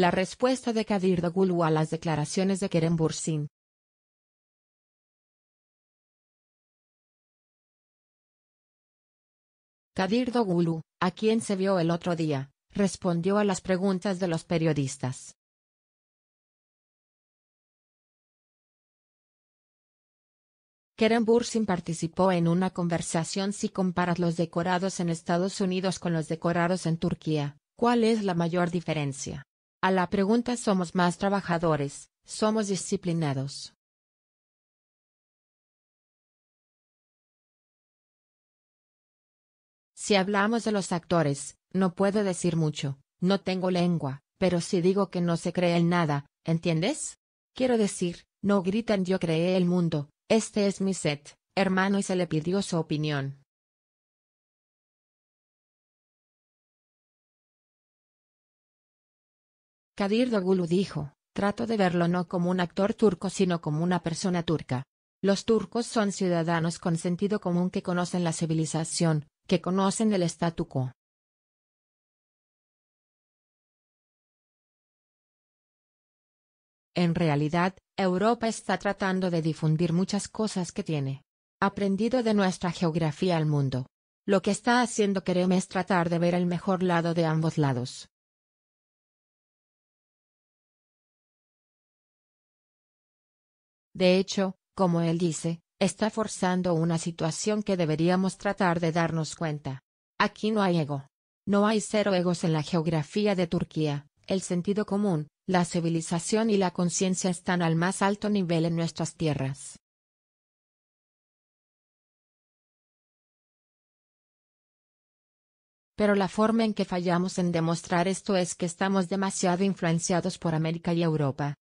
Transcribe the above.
La respuesta de Kadir Dogulu a las declaraciones de Kerem Bursin. Kadir Dogulu, a quien se vio el otro día, respondió a las preguntas de los periodistas. Kerem Bursin participó en una conversación si comparas los decorados en Estados Unidos con los decorados en Turquía, ¿cuál es la mayor diferencia? A la pregunta somos más trabajadores, somos disciplinados. Si hablamos de los actores, no puedo decir mucho, no tengo lengua, pero si digo que no se cree en nada, ¿entiendes? Quiero decir, no gritan yo creé el mundo, este es mi set, hermano y se le pidió su opinión. Kadir Dogulu dijo, trato de verlo no como un actor turco sino como una persona turca. Los turcos son ciudadanos con sentido común que conocen la civilización, que conocen el statu quo. En realidad, Europa está tratando de difundir muchas cosas que tiene aprendido de nuestra geografía al mundo. Lo que está haciendo Kerem es tratar de ver el mejor lado de ambos lados. De hecho, como él dice, está forzando una situación que deberíamos tratar de darnos cuenta. Aquí no hay ego. No hay cero egos en la geografía de Turquía, el sentido común, la civilización y la conciencia están al más alto nivel en nuestras tierras. pero la forma en que fallamos en demostrar esto es que estamos demasiado influenciados por América y Europa,